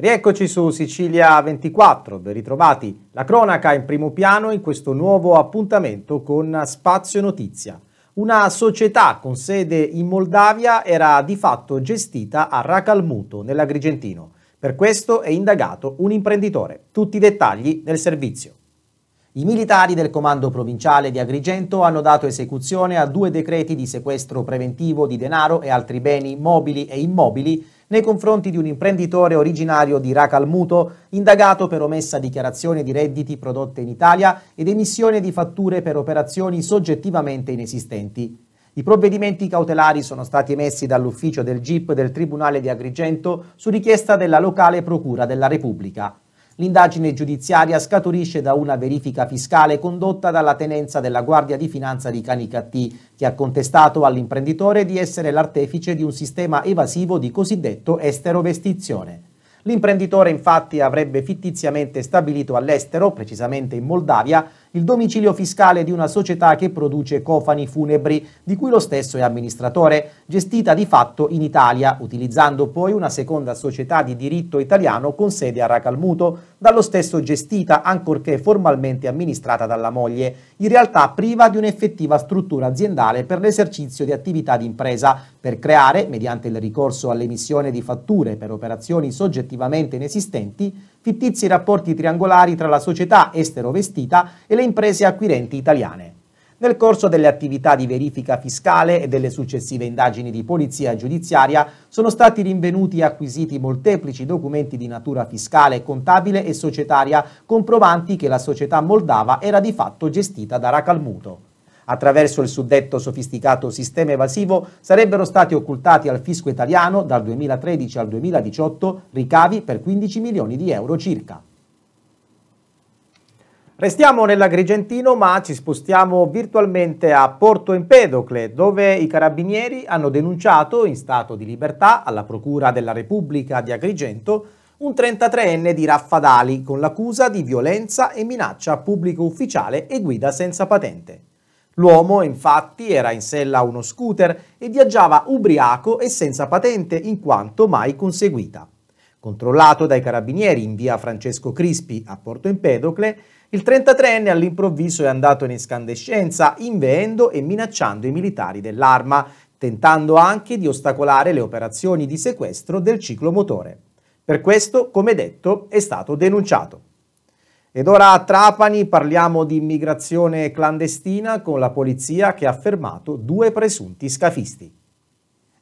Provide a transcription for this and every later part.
Rieccoci su Sicilia 24, ben ritrovati. La cronaca in primo piano in questo nuovo appuntamento con Spazio Notizia. Una società con sede in Moldavia era di fatto gestita a Racalmuto, nell'Agrigentino. Per questo è indagato un imprenditore. Tutti i dettagli nel servizio. I militari del comando provinciale di Agrigento hanno dato esecuzione a due decreti di sequestro preventivo di denaro e altri beni mobili e immobili nei confronti di un imprenditore originario di Racalmuto, indagato per omessa dichiarazione di redditi prodotte in Italia ed emissione di fatture per operazioni soggettivamente inesistenti. I provvedimenti cautelari sono stati emessi dall'ufficio del GIP del Tribunale di Agrigento su richiesta della locale Procura della Repubblica. L'indagine giudiziaria scaturisce da una verifica fiscale condotta dalla tenenza della Guardia di Finanza di Canicattì, che ha contestato all'imprenditore di essere l'artefice di un sistema evasivo di cosiddetto esterovestizione. L'imprenditore infatti avrebbe fittiziamente stabilito all'estero, precisamente in Moldavia, il domicilio fiscale di una società che produce cofani funebri, di cui lo stesso è amministratore, gestita di fatto in Italia, utilizzando poi una seconda società di diritto italiano con sede a Racalmuto, dallo stesso gestita ancorché formalmente amministrata dalla moglie, in realtà priva di un'effettiva struttura aziendale per l'esercizio di attività di impresa, per creare, mediante il ricorso all'emissione di fatture per operazioni soggettivamente inesistenti, fittizi rapporti triangolari tra la società estero vestita e le imprese acquirenti italiane. Nel corso delle attività di verifica fiscale e delle successive indagini di polizia giudiziaria sono stati rinvenuti e acquisiti molteplici documenti di natura fiscale, contabile e societaria comprovanti che la società moldava era di fatto gestita da Racalmuto attraverso il suddetto sofisticato sistema evasivo sarebbero stati occultati al fisco italiano dal 2013 al 2018 ricavi per 15 milioni di euro circa. Restiamo nell'Agrigentino ma ci spostiamo virtualmente a Porto Empedocle dove i carabinieri hanno denunciato in stato di libertà alla Procura della Repubblica di Agrigento un 33enne di Raffadali con l'accusa di violenza e minaccia a pubblico ufficiale e guida senza patente. L'uomo, infatti, era in sella a uno scooter e viaggiava ubriaco e senza patente, in quanto mai conseguita. Controllato dai carabinieri in via Francesco Crispi a Porto Empedocle, il 33enne all'improvviso è andato in escandescenza, inveendo e minacciando i militari dell'arma, tentando anche di ostacolare le operazioni di sequestro del ciclomotore. Per questo, come detto, è stato denunciato. Ed ora a Trapani parliamo di immigrazione clandestina con la polizia che ha fermato due presunti scafisti.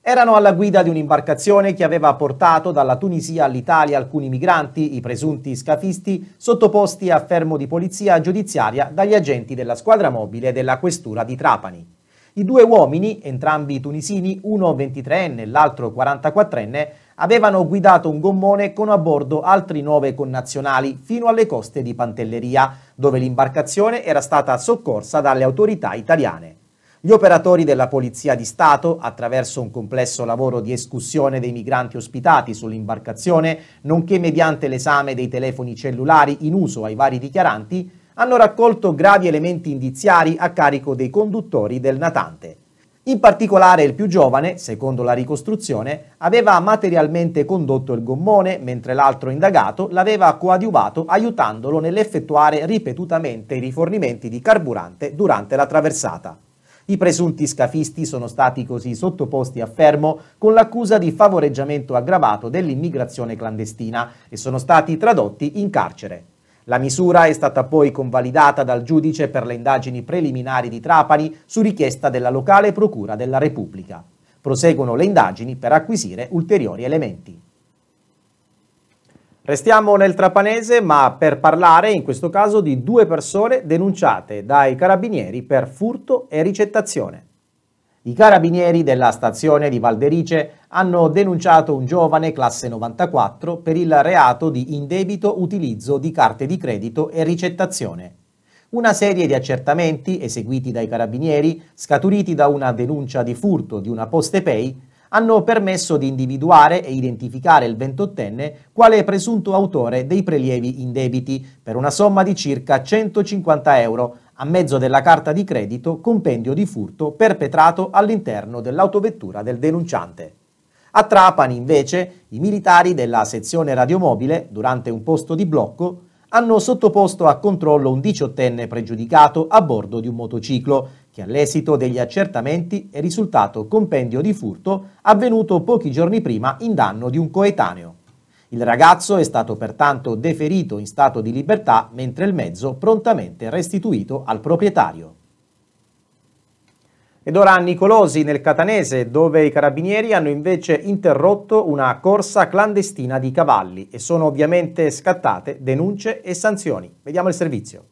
Erano alla guida di un'imbarcazione che aveva portato dalla Tunisia all'Italia alcuni migranti, i presunti scafisti, sottoposti a fermo di polizia giudiziaria dagli agenti della squadra mobile della questura di Trapani. I due uomini, entrambi tunisini, uno 23enne e l'altro 44enne, avevano guidato un gommone con a bordo altri nove connazionali fino alle coste di Pantelleria, dove l'imbarcazione era stata soccorsa dalle autorità italiane. Gli operatori della Polizia di Stato, attraverso un complesso lavoro di escussione dei migranti ospitati sull'imbarcazione, nonché mediante l'esame dei telefoni cellulari in uso ai vari dichiaranti, hanno raccolto gravi elementi indiziari a carico dei conduttori del natante. In particolare il più giovane, secondo la ricostruzione, aveva materialmente condotto il gommone, mentre l'altro indagato l'aveva coadiuvato aiutandolo nell'effettuare ripetutamente i rifornimenti di carburante durante la traversata. I presunti scafisti sono stati così sottoposti a fermo con l'accusa di favoreggiamento aggravato dell'immigrazione clandestina e sono stati tradotti in carcere. La misura è stata poi convalidata dal giudice per le indagini preliminari di Trapani su richiesta della locale Procura della Repubblica. Proseguono le indagini per acquisire ulteriori elementi. Restiamo nel trapanese, ma per parlare in questo caso di due persone denunciate dai carabinieri per furto e ricettazione. I carabinieri della stazione di Valderice hanno denunciato un giovane classe 94 per il reato di indebito utilizzo di carte di credito e ricettazione. Una serie di accertamenti eseguiti dai carabinieri, scaturiti da una denuncia di furto di una poste pay, hanno permesso di individuare e identificare il ventottenne quale presunto autore dei prelievi indebiti per una somma di circa 150 euro a mezzo della carta di credito compendio di furto perpetrato all'interno dell'autovettura del denunciante. A Trapani, invece, i militari della sezione radiomobile, durante un posto di blocco, hanno sottoposto a controllo un diciottenne pregiudicato a bordo di un motociclo che all'esito degli accertamenti è risultato compendio di furto avvenuto pochi giorni prima in danno di un coetaneo. Il ragazzo è stato pertanto deferito in stato di libertà mentre il mezzo prontamente restituito al proprietario. Ed ora a Nicolosi, nel Catanese, dove i carabinieri hanno invece interrotto una corsa clandestina di cavalli e sono ovviamente scattate denunce e sanzioni. Vediamo il servizio.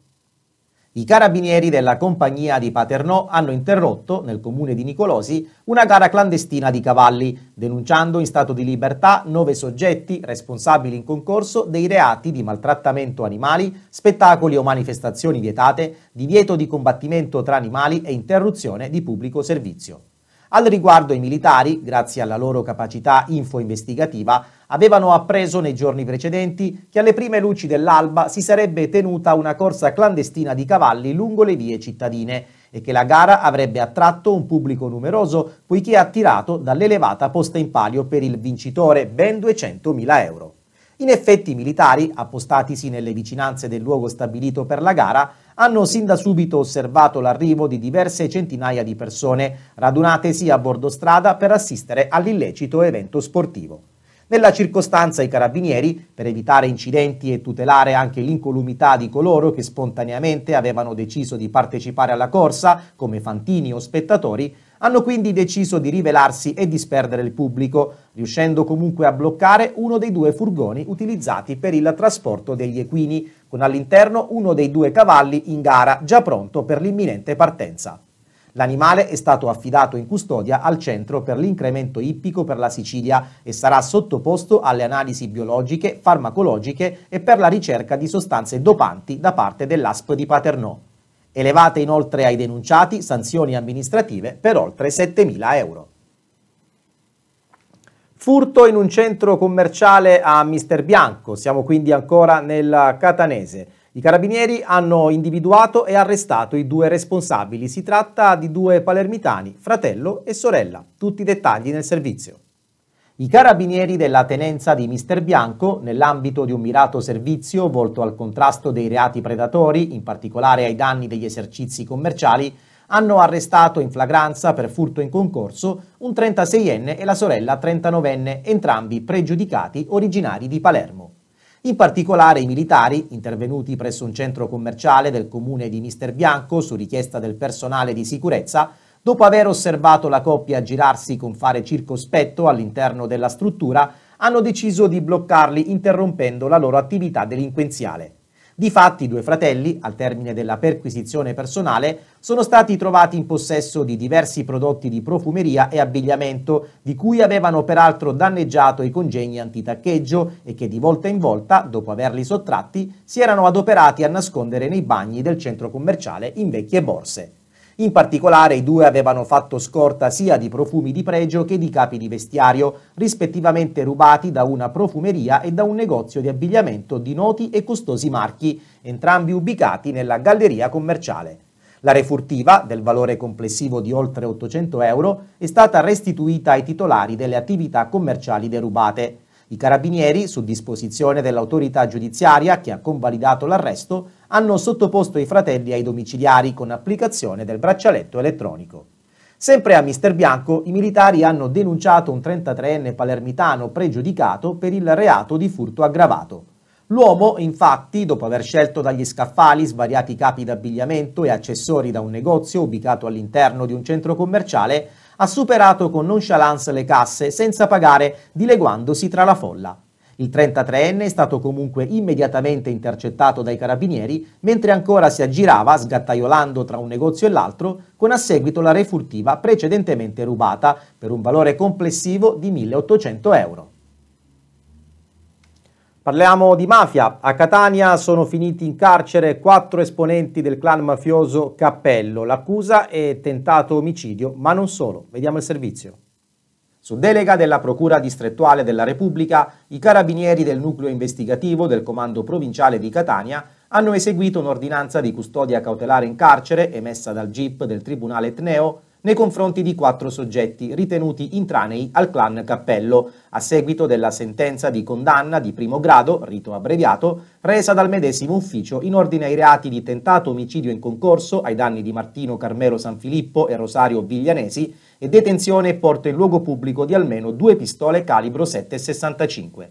I carabinieri della compagnia di Paternò hanno interrotto, nel comune di Nicolosi, una gara clandestina di cavalli, denunciando in stato di libertà nove soggetti responsabili in concorso dei reati di maltrattamento animali, spettacoli o manifestazioni vietate, divieto di combattimento tra animali e interruzione di pubblico servizio. Al riguardo i militari, grazie alla loro capacità info-investigativa, Avevano appreso nei giorni precedenti che alle prime luci dell'alba si sarebbe tenuta una corsa clandestina di cavalli lungo le vie cittadine e che la gara avrebbe attratto un pubblico numeroso poiché attirato dall'elevata posta in palio per il vincitore ben 200.000 euro. In effetti i militari, appostatisi nelle vicinanze del luogo stabilito per la gara, hanno sin da subito osservato l'arrivo di diverse centinaia di persone radunatesi a bordo strada per assistere all'illecito evento sportivo. Nella circostanza i carabinieri, per evitare incidenti e tutelare anche l'incolumità di coloro che spontaneamente avevano deciso di partecipare alla corsa, come fantini o spettatori, hanno quindi deciso di rivelarsi e disperdere il pubblico, riuscendo comunque a bloccare uno dei due furgoni utilizzati per il trasporto degli equini, con all'interno uno dei due cavalli in gara già pronto per l'imminente partenza. L'animale è stato affidato in custodia al Centro per l'incremento ippico per la Sicilia e sarà sottoposto alle analisi biologiche, farmacologiche e per la ricerca di sostanze dopanti da parte dell'ASP di Paternò. Elevate inoltre ai denunciati sanzioni amministrative per oltre 7.000 euro. Furto in un centro commerciale a Mister Bianco, siamo quindi ancora nel Catanese. I carabinieri hanno individuato e arrestato i due responsabili. Si tratta di due palermitani, fratello e sorella. Tutti i dettagli nel servizio. I carabinieri della tenenza di Mister Bianco, nell'ambito di un mirato servizio volto al contrasto dei reati predatori, in particolare ai danni degli esercizi commerciali, hanno arrestato in flagranza per furto in concorso un 36enne e la sorella 39enne, entrambi pregiudicati originari di Palermo. In particolare i militari, intervenuti presso un centro commerciale del comune di Mister Bianco su richiesta del personale di sicurezza, dopo aver osservato la coppia girarsi con fare circospetto all'interno della struttura, hanno deciso di bloccarli interrompendo la loro attività delinquenziale. Difatti i due fratelli, al termine della perquisizione personale, sono stati trovati in possesso di diversi prodotti di profumeria e abbigliamento, di cui avevano peraltro danneggiato i congegni antitaccheggio e che di volta in volta, dopo averli sottratti, si erano adoperati a nascondere nei bagni del centro commerciale in vecchie borse. In particolare i due avevano fatto scorta sia di profumi di pregio che di capi di vestiario, rispettivamente rubati da una profumeria e da un negozio di abbigliamento di noti e costosi marchi, entrambi ubicati nella galleria commerciale. La refurtiva, del valore complessivo di oltre 800 euro, è stata restituita ai titolari delle attività commerciali derubate. I carabinieri, su disposizione dell'autorità giudiziaria che ha convalidato l'arresto, hanno sottoposto i fratelli ai domiciliari con applicazione del braccialetto elettronico. Sempre a Mister Bianco, i militari hanno denunciato un 33enne palermitano pregiudicato per il reato di furto aggravato. L'uomo, infatti, dopo aver scelto dagli scaffali svariati capi d'abbigliamento e accessori da un negozio ubicato all'interno di un centro commerciale, ha superato con nonchalance le casse senza pagare, dileguandosi tra la folla. Il 33enne è stato comunque immediatamente intercettato dai carabinieri mentre ancora si aggirava, sgattaiolando tra un negozio e l'altro, con a seguito la refurtiva precedentemente rubata per un valore complessivo di 1800 euro. Parliamo di mafia. A Catania sono finiti in carcere quattro esponenti del clan mafioso Cappello. L'accusa è tentato omicidio, ma non solo. Vediamo il servizio. Su delega della Procura distrettuale della Repubblica, i carabinieri del nucleo investigativo del Comando Provinciale di Catania hanno eseguito un'ordinanza di custodia cautelare in carcere emessa dal GIP del Tribunale Etneo nei confronti di quattro soggetti ritenuti intranei al clan Cappello, a seguito della sentenza di condanna di primo grado, rito abbreviato, resa dal medesimo ufficio in ordine ai reati di tentato omicidio in concorso ai danni di Martino Carmelo Sanfilippo e Rosario Viglianesi e detenzione e porto in luogo pubblico di almeno due pistole calibro 7,65.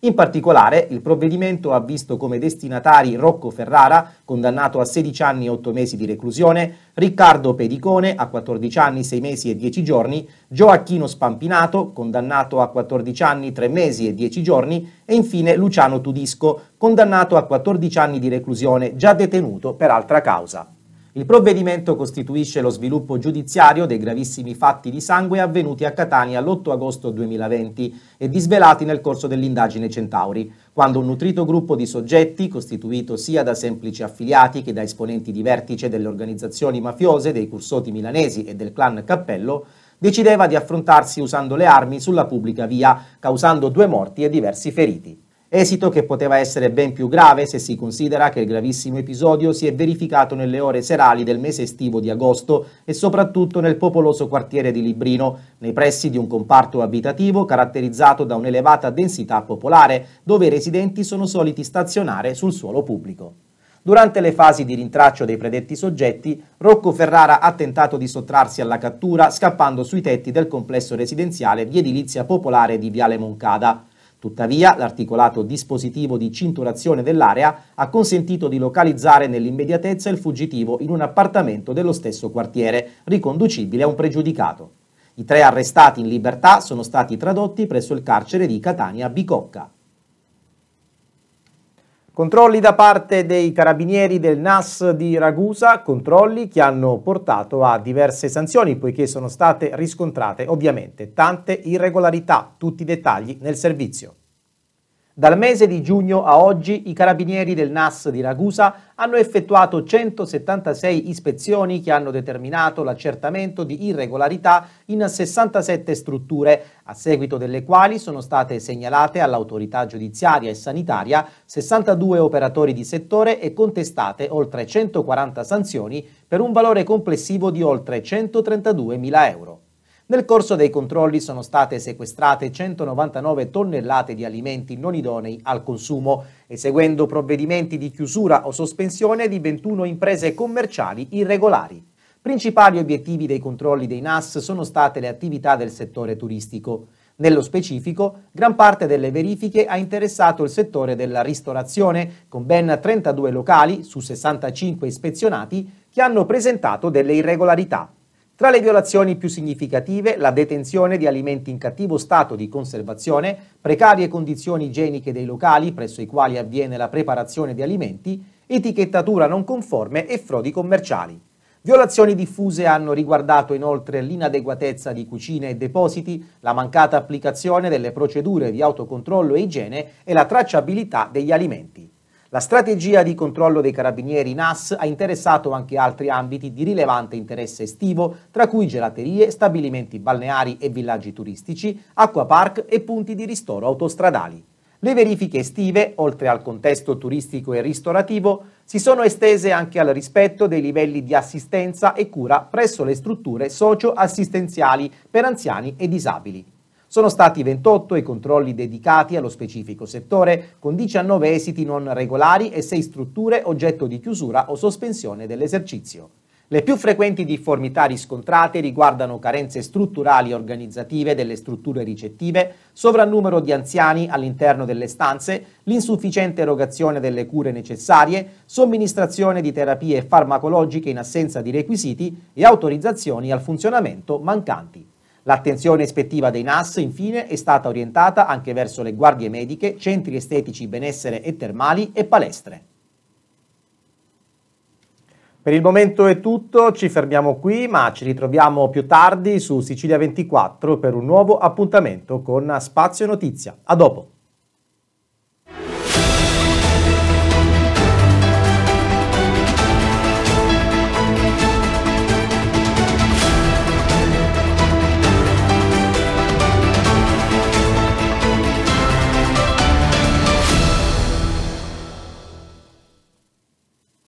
In particolare, il provvedimento ha visto come destinatari Rocco Ferrara, condannato a 16 anni e 8 mesi di reclusione, Riccardo Pedicone, a 14 anni, 6 mesi e 10 giorni, Gioacchino Spampinato, condannato a 14 anni, 3 mesi e 10 giorni, e infine Luciano Tudisco, condannato a 14 anni di reclusione, già detenuto per altra causa. Il provvedimento costituisce lo sviluppo giudiziario dei gravissimi fatti di sangue avvenuti a Catania l'8 agosto 2020 e disvelati nel corso dell'indagine Centauri, quando un nutrito gruppo di soggetti, costituito sia da semplici affiliati che da esponenti di vertice delle organizzazioni mafiose dei cursoti milanesi e del clan Cappello, decideva di affrontarsi usando le armi sulla pubblica via, causando due morti e diversi feriti esito che poteva essere ben più grave se si considera che il gravissimo episodio si è verificato nelle ore serali del mese estivo di agosto e soprattutto nel popoloso quartiere di Librino, nei pressi di un comparto abitativo caratterizzato da un'elevata densità popolare, dove i residenti sono soliti stazionare sul suolo pubblico. Durante le fasi di rintraccio dei predetti soggetti, Rocco Ferrara ha tentato di sottrarsi alla cattura scappando sui tetti del complesso residenziale di edilizia popolare di Viale Moncada, Tuttavia, l'articolato dispositivo di cinturazione dell'area ha consentito di localizzare nell'immediatezza il fuggitivo in un appartamento dello stesso quartiere, riconducibile a un pregiudicato. I tre arrestati in libertà sono stati tradotti presso il carcere di Catania Bicocca. Controlli da parte dei carabinieri del NAS di Ragusa, controlli che hanno portato a diverse sanzioni poiché sono state riscontrate ovviamente tante irregolarità, tutti i dettagli nel servizio. Dal mese di giugno a oggi i carabinieri del NAS di Ragusa hanno effettuato 176 ispezioni che hanno determinato l'accertamento di irregolarità in 67 strutture, a seguito delle quali sono state segnalate all'autorità giudiziaria e sanitaria 62 operatori di settore e contestate oltre 140 sanzioni per un valore complessivo di oltre 132.000 euro. Nel corso dei controlli sono state sequestrate 199 tonnellate di alimenti non idonei al consumo, eseguendo provvedimenti di chiusura o sospensione di 21 imprese commerciali irregolari. Principali obiettivi dei controlli dei NAS sono state le attività del settore turistico. Nello specifico, gran parte delle verifiche ha interessato il settore della ristorazione, con ben 32 locali su 65 ispezionati che hanno presentato delle irregolarità. Tra le violazioni più significative la detenzione di alimenti in cattivo stato di conservazione, precarie condizioni igieniche dei locali presso i quali avviene la preparazione di alimenti, etichettatura non conforme e frodi commerciali. Violazioni diffuse hanno riguardato inoltre l'inadeguatezza di cucine e depositi, la mancata applicazione delle procedure di autocontrollo e igiene e la tracciabilità degli alimenti. La strategia di controllo dei carabinieri NAS ha interessato anche altri ambiti di rilevante interesse estivo, tra cui gelaterie, stabilimenti balneari e villaggi turistici, acquapark e punti di ristoro autostradali. Le verifiche estive, oltre al contesto turistico e ristorativo, si sono estese anche al rispetto dei livelli di assistenza e cura presso le strutture socio-assistenziali per anziani e disabili. Sono stati 28 i controlli dedicati allo specifico settore, con 19 esiti non regolari e 6 strutture oggetto di chiusura o sospensione dell'esercizio. Le più frequenti difformità riscontrate riguardano carenze strutturali e organizzative delle strutture ricettive, sovrannumero di anziani all'interno delle stanze, l'insufficiente erogazione delle cure necessarie, somministrazione di terapie farmacologiche in assenza di requisiti e autorizzazioni al funzionamento mancanti. L'attenzione ispettiva dei NAS, infine, è stata orientata anche verso le guardie mediche, centri estetici, benessere e termali e palestre. Per il momento è tutto, ci fermiamo qui, ma ci ritroviamo più tardi su Sicilia 24 per un nuovo appuntamento con Spazio Notizia. A dopo!